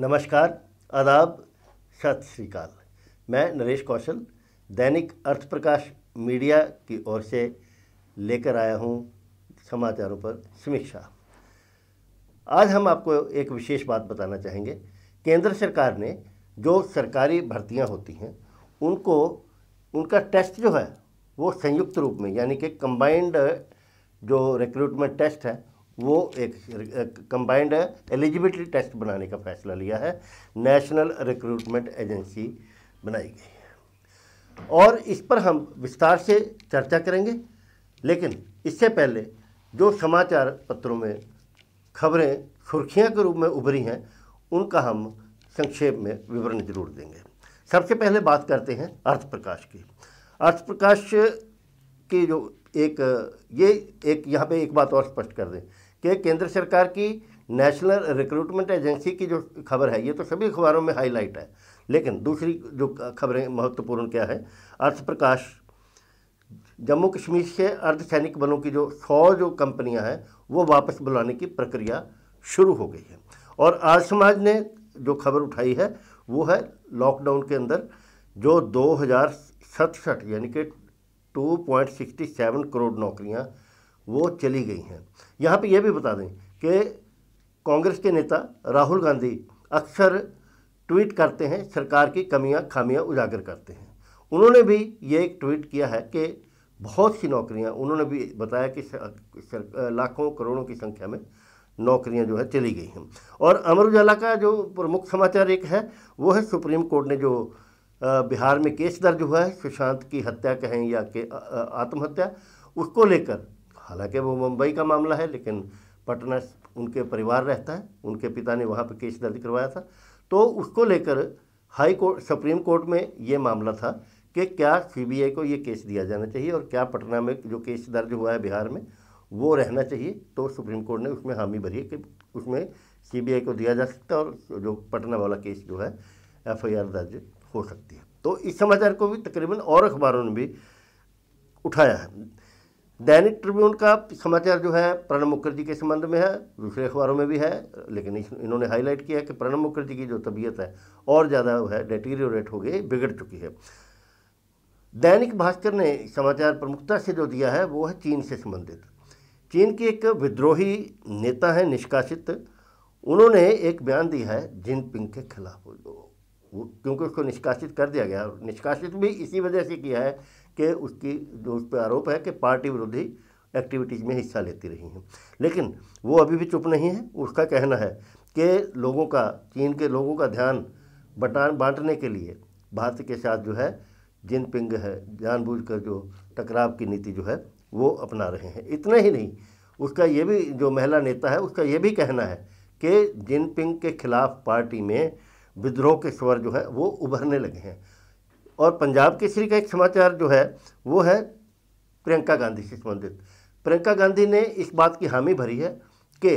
नमस्कार आदाब सत श्रीकाल मैं नरेश कौशल दैनिक अर्थ प्रकाश मीडिया की ओर से लेकर आया हूं समाचारों पर समीक्षा आज हम आपको एक विशेष बात बताना चाहेंगे केंद्र सरकार ने जो सरकारी भर्तियां होती हैं उनको उनका टेस्ट जो है वो संयुक्त रूप में यानी कि कंबाइंड जो रिक्रूटमेंट टेस्ट है वो एक, कंबाइंड एलिजिबिलिटी टेस्ट बनाने का फैसला लिया है नेशनल रिक्रूटमेंट एजेंसी बनाई गई है और इस पर हम विस्तार से चर्चा करेंगे लेकिन इससे पहले जो समाचार पत्रों में खबरें सुर्खियाँ के रूप में उभरी हैं उनका हम संक्षेप में विवरण जरूर देंगे सबसे पहले बात करते हैं अर्थ प्रकाश की अर्थ प्रकाश की जो एक ये एक यहाँ पे एक बात और स्पष्ट कर दें कि केंद्र सरकार की नेशनल रिक्रूटमेंट एजेंसी की जो खबर है ये तो सभी अखबारों में हाईलाइट है लेकिन दूसरी जो खबरें महत्वपूर्ण क्या है अर्थ प्रकाश जम्मू कश्मीर से अर्धसैनिक बलों की जो सौ जो कंपनियां हैं वो वापस बुलाने की प्रक्रिया शुरू हो गई है और आज समाज ने जो खबर उठाई है वो है लॉकडाउन के अंदर जो दो हज़ार यानी कि two point sixty seven crore नौकरियां वो चली गई हैं यहाँ पे यह भी बता दें कि कांग्रेस के नेता राहुल गांधी अक्सर ट्वीट करते हैं सरकार की कमियाँ खामियाँ उजागर करते हैं उन्होंने भी ये एक ट्वीट किया है कि बहुत सी नौकरियां उन्होंने भी बताया कि लाखों करोड़ों की संख्या में नौकरियां जो है चली गई हैं और अमर उजाला का जो प्रमुख समाचार एक है वो है सुप्रीम कोर्ट ने जो बिहार में केस दर्ज हुआ है सुशांत की हत्या कहें या के आत्महत्या उसको लेकर हालांकि वो मुंबई का मामला है लेकिन पटना उनके परिवार रहता है उनके पिता ने वहाँ पर केस दर्ज करवाया था तो उसको लेकर हाई कोर्ट सुप्रीम कोर्ट में ये मामला था कि क्या सी को ये केस दिया जाना चाहिए और क्या पटना में जो केस दर्ज हुआ है बिहार में वो रहना चाहिए तो सुप्रीम कोर्ट ने उसमें हामी भरी कि उसमें सी को दिया जा सकता है और जो पटना वाला केस जो है एफ दर्ज हो सकती है तो इस समाचार को भी तकरीबन और अखबारों ने भी उठाया है दैनिक ट्रिब्यून का समाचार जो है प्रणब मुखर्जी के संबंध में है दूसरे अखबारों में भी है लेकिन इन्होंने हाईलाइट किया है कि प्रणब मुखर्जी की जो तबीयत है और ज़्यादा है डेटीरियोरेट हो गई बिगड़ चुकी है दैनिक भास्कर ने समाचार प्रमुखता से जो दिया है वो है चीन से संबंधित चीन की एक विद्रोही नेता है निष्कासित उन्होंने एक बयान दिया है जिनपिंग के खिलाफ क्योंकि उसको निष्कासित कर दिया गया निष्कासित भी इसी वजह से किया है कि उसकी जो उस पर आरोप है कि पार्टी विरोधी एक्टिविटीज़ में हिस्सा लेती रही हैं लेकिन वो अभी भी चुप नहीं है उसका कहना है कि लोगों का चीन के लोगों का ध्यान बटा बांटने के लिए भारत के साथ जो है जिनपिंग है जानबूझकर जो टकराव की नीति जो है वो अपना रहे हैं इतना ही नहीं उसका ये भी जो महिला नेता है उसका ये भी कहना है कि जिनपिंग के खिलाफ पार्टी में विद्रोह के स्वर जो है वो उभरने लगे हैं और पंजाब केसरी का एक समाचार जो है वो है प्रियंका गांधी से संबंधित प्रियंका गांधी ने इस बात की हामी भरी है कि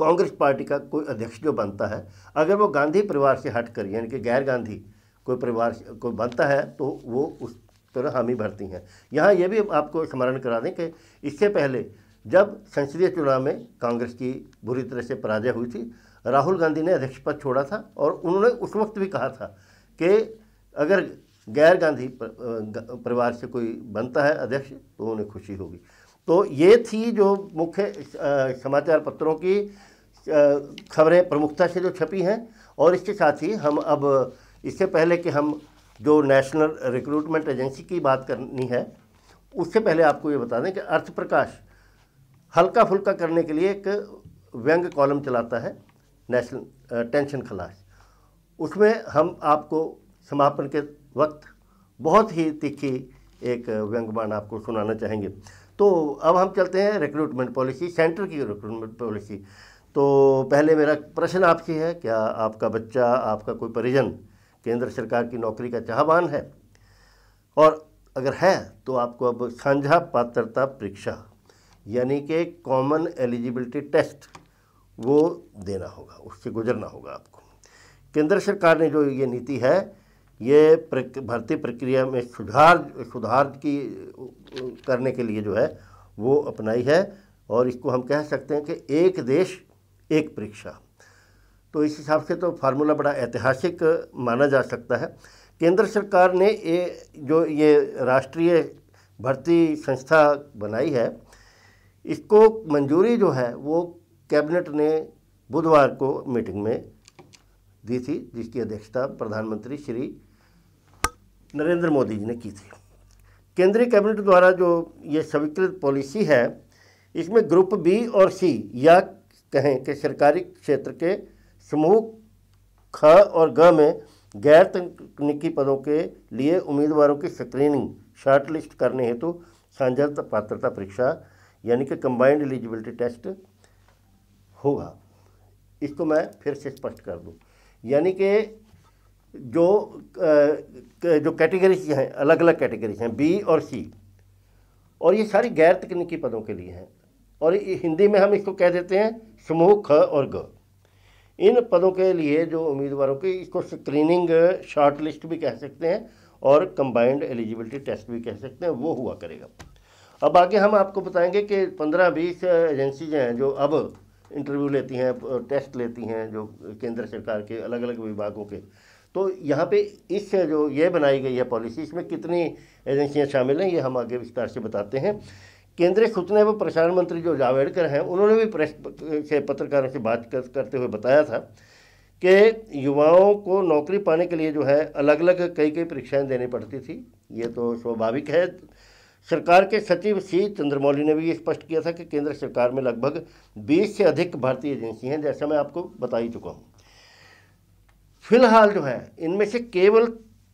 कांग्रेस पार्टी का कोई अध्यक्ष जो बनता है अगर वो गांधी परिवार से हट कर यानी कि गैर गांधी कोई परिवार कोई बनता है तो वो उस तरह हामी भरती हैं यहाँ ये भी आपको स्मरण करा दें कि इससे पहले जब संसदीय चुनाव में कांग्रेस की बुरी तरह से पराजय हुई थी राहुल गांधी ने अध्यक्ष पद छोड़ा था और उन्होंने उस वक्त भी कहा था कि अगर गैर गांधी परिवार से कोई बनता है अध्यक्ष तो उन्हें खुशी होगी तो ये थी जो मुख्य समाचार पत्रों की खबरें प्रमुखता से जो छपी हैं और इसके साथ ही हम अब इससे पहले कि हम जो नेशनल रिक्रूटमेंट एजेंसी की बात करनी है उससे पहले आपको ये बता दें कि अर्थ प्रकाश हल्का फुल्का करने के लिए एक व्यंग कॉलम चलाता है नेशनल टेंशन खलास उसमें हम आपको समापन के वक्त बहुत ही तीखी एक व्यंग्यमान आपको सुनाना चाहेंगे तो अब हम चलते हैं रिक्रूटमेंट पॉलिसी सेंटर की रिक्रूटमेंट पॉलिसी तो पहले मेरा प्रश्न आपसे है क्या आपका बच्चा आपका कोई परिजन केंद्र सरकार की नौकरी का चाहवान है और अगर है तो आपको अब साझा पात्रता परीक्षा यानी कि कॉमन एलिजिबिलिटी टेस्ट वो देना होगा उससे गुजरना होगा आपको केंद्र सरकार ने जो ये नीति है ये प्रक, भर्ती प्रक्रिया में सुधार सुधार की करने के लिए जो है वो अपनाई है और इसको हम कह सकते हैं कि एक देश एक परीक्षा तो इस हिसाब से तो फार्मूला बड़ा ऐतिहासिक माना जा सकता है केंद्र सरकार ने ये जो ये राष्ट्रीय भर्ती संस्था बनाई है इसको मंजूरी जो है वो कैबिनेट ने बुधवार को मीटिंग में दी थी जिसकी अध्यक्षता प्रधानमंत्री श्री नरेंद्र मोदी जी ने की थी केंद्रीय कैबिनेट द्वारा जो ये स्वीकृत पॉलिसी है इसमें ग्रुप बी और सी या कहें कि सरकारी क्षेत्र के समूह ख और ग में गैर तकनीकी पदों के लिए उम्मीदवारों की स्क्रीनिंग शॉर्टलिस्ट करने हेतु सांझा पात्रता परीक्षा यानी कि कंबाइंड एलिजिबिलिटी टेस्ट होगा इसको मैं फिर से स्पष्ट कर दूं यानी कि जो जो कैटेगरीज हैं अलग अलग कैटेगरीज हैं बी और सी और ये सारी गैर तकनीकी पदों के लिए हैं और हिंदी में हम इसको कह देते हैं समूह ख और ग इन पदों के लिए जो उम्मीदवारों की इसको स्क्रीनिंग शॉर्ट लिस्ट भी कह सकते हैं और कंबाइंड एलिजिबिलिटी टेस्ट भी कह सकते हैं वो हुआ करेगा अब आगे हम आपको बताएंगे कि पंद्रह बीस एजेंसीज हैं जो अब इंटरव्यू लेती हैं टेस्ट लेती हैं जो केंद्र सरकार के अलग अलग विभागों के तो यहाँ पे इस जो ये बनाई गई है पॉलिसी इसमें कितनी एजेंसियाँ शामिल हैं ये हम आगे विस्तार से बताते हैं केंद्रीय सूचना एवं प्रसारण मंत्री जो जावेडकर हैं उन्होंने भी प्रेस से पत्रकारों से बात कर, करते हुए बताया था कि युवाओं को नौकरी पाने के लिए जो है अलग अलग कई कई परीक्षाएं देनी पड़ती थी ये तो स्वाभाविक है सरकार के सचिव सी चंद्रमौली ने भी ये स्पष्ट किया था कि केंद्र सरकार में लगभग 20 से अधिक भारतीय एजेंसी हैं जैसा मैं आपको बता ही चुका हूँ फिलहाल जो है इनमें से केवल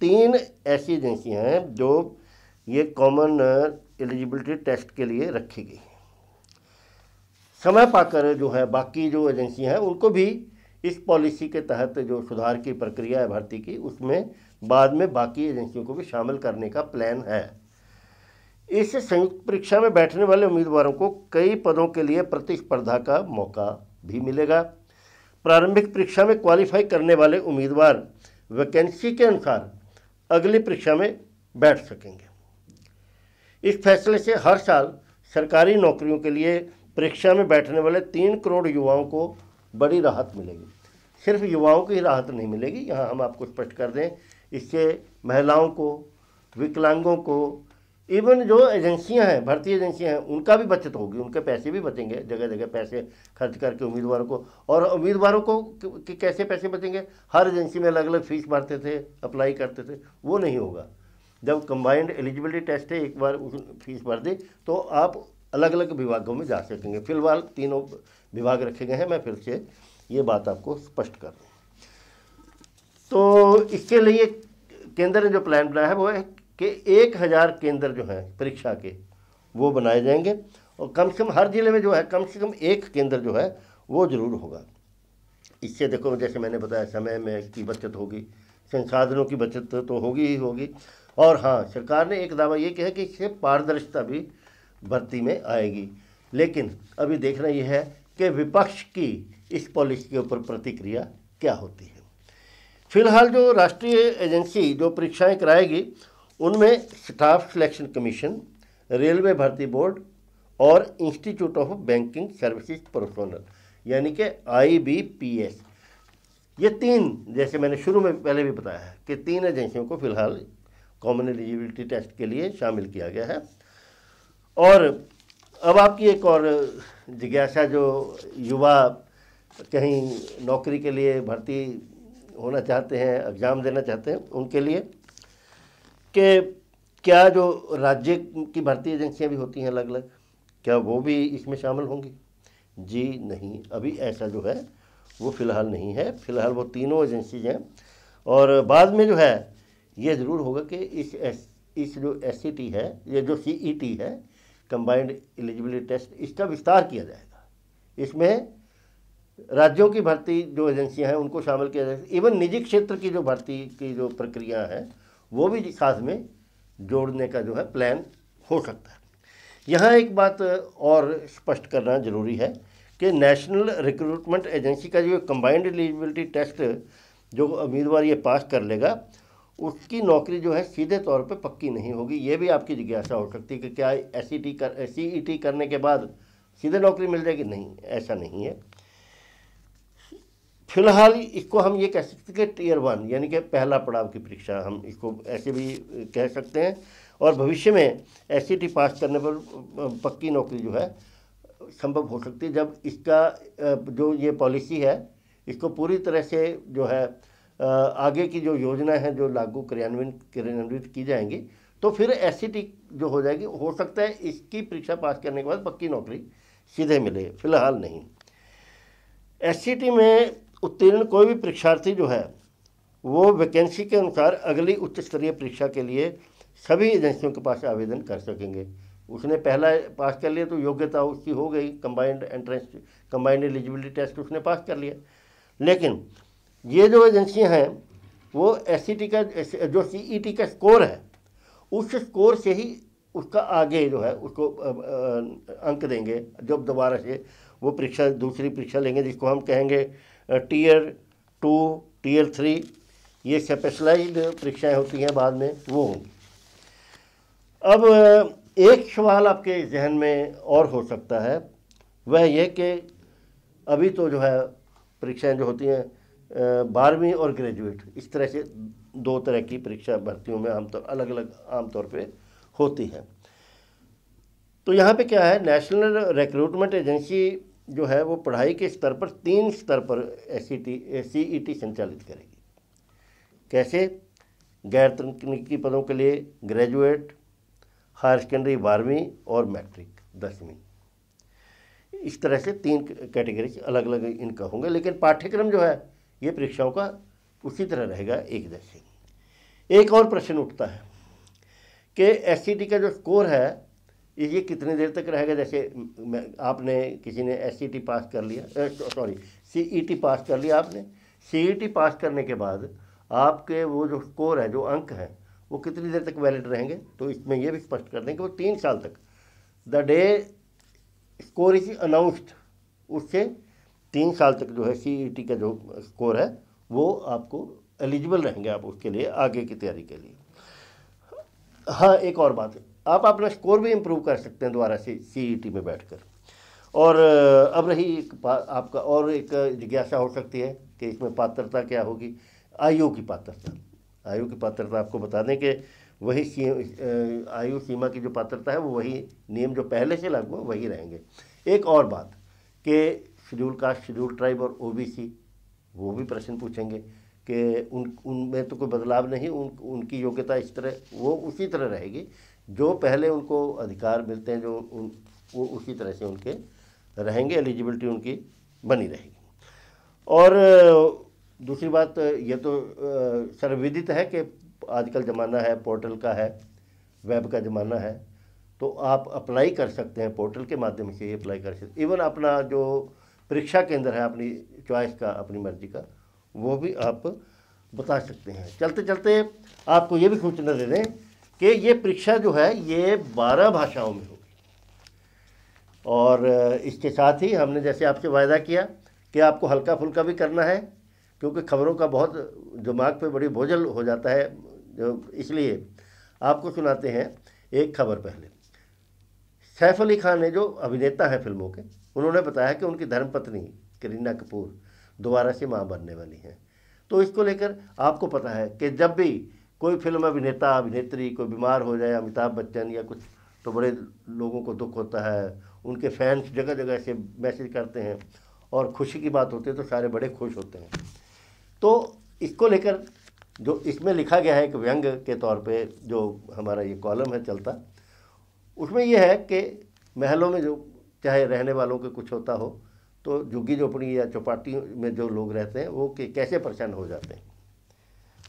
तीन ऐसी एजेंसी हैं जो ये कॉमन एलिजिबिलिटी टेस्ट के लिए रखी गई समय पाकर जो है बाकी जो एजेंसी हैं उनको भी इस पॉलिसी के तहत जो सुधार की प्रक्रिया है भर्ती की उसमें बाद में बाकी एजेंसियों को भी शामिल करने का प्लान है इस संयुक्त परीक्षा में बैठने वाले उम्मीदवारों को कई पदों के लिए प्रतिस्पर्धा का मौका भी मिलेगा प्रारंभिक परीक्षा में क्वालिफाई करने वाले उम्मीदवार वैकेंसी के अनुसार अगली परीक्षा में बैठ सकेंगे इस फैसले से हर साल सरकारी नौकरियों के लिए परीक्षा में बैठने वाले तीन करोड़ युवाओं को बड़ी राहत मिलेगी सिर्फ युवाओं की राहत नहीं मिलेगी यहाँ हम आपको स्पष्ट कर दें इससे महिलाओं को विकलांगों को इवन जो एजेंसियां हैं भर्ती एजेंसियां हैं उनका भी बचत होगी उनके पैसे भी बचेंगे जगह जगह पैसे खर्च करके उम्मीदवारों को और उम्मीदवारों को कि कैसे पैसे बचेंगे हर एजेंसी में अलग अलग फीस भरते थे अप्लाई करते थे वो नहीं होगा जब कंबाइंड एलिजिबिलिटी टेस्ट है एक बार फीस भर दी तो आप अलग अलग विभागों में जा सकेंगे फिलहाल तीनों विभाग रखे गए हैं मैं फिर से ये बात आपको स्पष्ट कर रहा हूँ तो इसके लिए केंद्र ने जो प्लान बनाया है वो है कि एक हज़ार केंद्र जो हैं परीक्षा के वो बनाए जाएंगे और कम से कम हर ज़िले में जो है कम से कम एक केंद्र जो है वो ज़रूर होगा इससे देखो जैसे मैंने बताया समय में की बचत होगी संसाधनों की बचत तो होगी ही होगी और हाँ सरकार ने एक दावा ये किया कि इससे पारदर्शिता भी भर्ती में आएगी लेकिन अभी देखना यह है कि विपक्ष की इस पॉलिसी के ऊपर प्रतिक्रिया क्या होती है फिलहाल जो राष्ट्रीय एजेंसी जो परीक्षाएं कराएगी उनमें स्टाफ सिलेक्शन कमीशन रेलवे भर्ती बोर्ड और institute of banking services professional यानी कि आईबीपीएस ये तीन जैसे मैंने शुरू में पहले भी बताया है कि तीन एजेंसियों को फिलहाल कॉमन एलिजिबिलिटी टेस्ट के लिए शामिल किया गया है और अब आपकी एक और जिज्ञासा जो युवा कहीं नौकरी के लिए भर्ती होना चाहते हैं एग्ज़ाम देना चाहते हैं उनके लिए के क्या जो राज्य की भर्ती एजेंसियां भी होती हैं अलग अलग क्या वो भी इसमें शामिल होंगी जी नहीं अभी ऐसा जो है वो फ़िलहाल नहीं है फ़िलहाल वो तीनों एजेंसीज हैं और बाद में जो है ये ज़रूर होगा कि इस एस इस जो एस e है ये जो सी e है कंबाइंड एलिजिबिलिटी टेस्ट इसका विस्तार किया जाएगा इसमें राज्यों की भर्ती जो एजेंसियां हैं उनको शामिल किया जाएगा इवन निजी क्षेत्र की जो भर्ती की जो प्रक्रिया है वो भी विकास में जोड़ने का जो है प्लान हो सकता है यहाँ एक बात और स्पष्ट करना ज़रूरी है कि नेशनल रिक्रूटमेंट एजेंसी का जो कंबाइंड एलिजिबिलिटी टेस्ट जो उम्मीदवार ये पास कर लेगा उसकी नौकरी जो है सीधे तौर पे पक्की नहीं होगी ये भी आपकी जिज्ञासा हो सकती है कि क्या एस e कर सी e करने के बाद सीधे नौकरी मिल जाएगी नहीं ऐसा नहीं है फिलहाल इसको हम ये कह सकते हैं कि टीयर वन यानी कि पहला पड़ाव की परीक्षा हम इसको ऐसे भी कह सकते हैं और भविष्य में एस पास e करने पर पक्की नौकरी जो है संभव हो सकती है जब इसका जो ये पॉलिसी है इसको पूरी तरह से जो है आगे की जो योजना है जो लागू क्रियान्वयन क्रियान्वित की जाएंगी तो फिर एस e जो हो जाएगी हो सकता है इसकी परीक्षा पास करने के बाद पक्की नौकरी सीधे मिले फिलहाल नहीं एस e में उत्तीर्ण कोई भी परीक्षार्थी जो है वो वैकेंसी के अनुसार अगली उच्च स्तरीय परीक्षा के लिए सभी एजेंसियों के पास आवेदन कर सकेंगे उसने पहला पास कर लिया तो योग्यता उसकी हो गई combined entrance combined eligibility test उसने पास कर लिया लेकिन ये जो एजेंसियाँ हैं वो एस e का जो सी e का स्कोर है उस स्कोर से ही उसका आगे जो है उसको अंक देंगे जब दोबारा से वो परीक्षा दूसरी परीक्षा लेंगे जिसको हम कहेंगे टीयर टू टीयर थ्री ये स्पेशलाइज्ड परीक्षाएं होती हैं बाद में वो होंगी अब एक सवाल आपके जहन में और हो सकता है वह यह कि अभी तो जो है परीक्षाएं जो होती हैं बारहवीं और ग्रेजुएट इस तरह से दो तरह की परीक्षा भर्तियों में आमतौर तो, अलग अलग आमतौर पे होती हैं तो यहाँ पे क्या है नेशनल रिक्रूटमेंट एजेंसी जो है वो पढ़ाई के स्तर पर तीन स्तर पर एस सी ई टी संचालित करेगी कैसे गैर तकनीकी पदों के लिए ग्रेजुएट हायर सेकेंडरी बारहवीं और मैट्रिक दसवीं इस तरह से तीन कैटेगरीज अलग अलग इनका होंगे लेकिन पाठ्यक्रम जो है ये परीक्षाओं का उसी तरह रहेगा एक जैसे एक और प्रश्न उठता है कि एस e का जो स्कोर है ये कितने देर तक रहेगा जैसे आपने किसी ने एस e पास कर लिया सॉरी सी e पास कर लिया आपने सी e पास करने के बाद आपके वो जो स्कोर है जो अंक हैं वो कितनी देर तक वैलिड रहेंगे तो इसमें यह भी स्पष्ट कर दें कि वो तीन साल तक the day score is announced उससे तीन साल तक जो है सी का जो स्कोर है वो आपको एलिजिबल रहेंगे आप उसके लिए आगे की तैयारी के लिए हाँ एक और बात है आप अपना स्कोर भी इम्प्रूव कर सकते हैं दोबारा से सी e में बैठ और अब रही एक आपका और एक जिज्ञासा हो सकती है कि इसमें पात्रता क्या होगी आयु की पात्रता आयु की पात्रता आपको बता दें कि वही सी आयु सीमा की जो पात्रता है वो वही नियम जो पहले से लागू है वही रहेंगे एक और बात कि शेड्यूल कास्ट शेड्यूल ट्राइब और ओबीसी वो भी प्रश्न पूछेंगे कि उन उनमें तो कोई बदलाव नहीं उन उनकी योग्यता इस तरह वो उसी तरह रहेगी जो पहले उनको अधिकार मिलते हैं जो उन वो उसी तरह से उनके रहेंगे एलिजिबिलिटी उनकी बनी रहेगी और दूसरी बात ये तो सर्वविदित है कि आजकल ज़माना है पोर्टल का है वेब का ज़माना है तो आप अप्लाई कर सकते हैं पोर्टल के माध्यम से ही अप्लाई कर सकते इवन अपना जो परीक्षा केंद्र है अपनी चॉइस का अपनी मर्जी का वो भी आप बता सकते हैं चलते चलते आपको ये भी सूचना दे दें कि ये परीक्षा जो है ये बारह भाषाओं में होगी और इसके साथ ही हमने जैसे आपसे वायदा किया कि आपको हल्का फुल्का भी करना है क्योंकि खबरों का बहुत दिमाग पे बड़ी भोजल हो जाता है इसलिए आपको सुनाते हैं एक खबर पहले सैफ अली खान ने जो अभिनेता हैं फिल्मों के उन्होंने बताया कि उनकी धर्मपत्नी करीना कपूर दोबारा से माँ बनने वाली हैं तो इसको लेकर आपको पता है कि जब भी कोई फिल्म अभिनेता अभिनेत्री कोई बीमार हो जाए अमिताभ बच्चन या कुछ तो बड़े लोगों को दुख होता है उनके फैंस जगह जगह से मैसेज करते हैं और खुशी की बात होती है तो सारे बड़े खुश होते हैं तो इसको लेकर जो इसमें लिखा गया है एक व्यंग के तौर पे जो हमारा ये कॉलम है चलता उसमें यह है कि महलों में जो चाहे रहने वालों के कुछ होता हो तो झुग्गी झोपड़ी या चौपाटी में जो लोग रहते हैं वो कैसे परेशान हो जाते हैं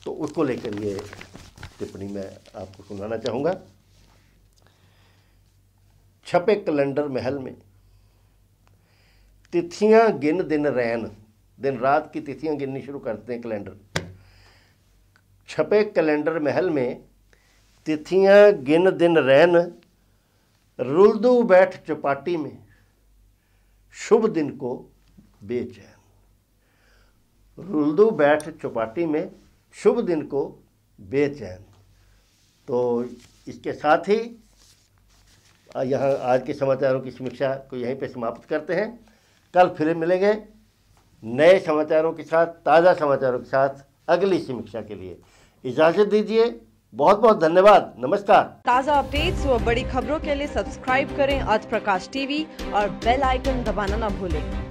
तो उसको लेकर ये टिप्पणी मैं आपको सुनाना चाहूँगा छपे कैलेंडर महल में तिथियां गिन दिन रैन दिन रात की तिथियां गिननी शुरू करते हैं कैलेंडर छपे कैलेंडर महल में तिथियां गिन दिन रैन रुलदू बैठ चपाटी में शुभ दिन को बेचैन रुलदू बैठ चपाटी में शुभ दिन को बेचैन तो इसके साथ ही यहाँ आज के समाचारों की समीक्षा को यहीं पे समाप्त करते हैं कल फिर मिलेंगे नए समाचारों के साथ ताज़ा समाचारों के साथ अगली समीक्षा के लिए इजाज़त दीजिए बहुत बहुत धन्यवाद नमस्कार ताज़ा अपडेट्स और बड़ी खबरों के लिए सब्सक्राइब करें आज प्रकाश टीवी और बेल आइकन दबाना ना भूलें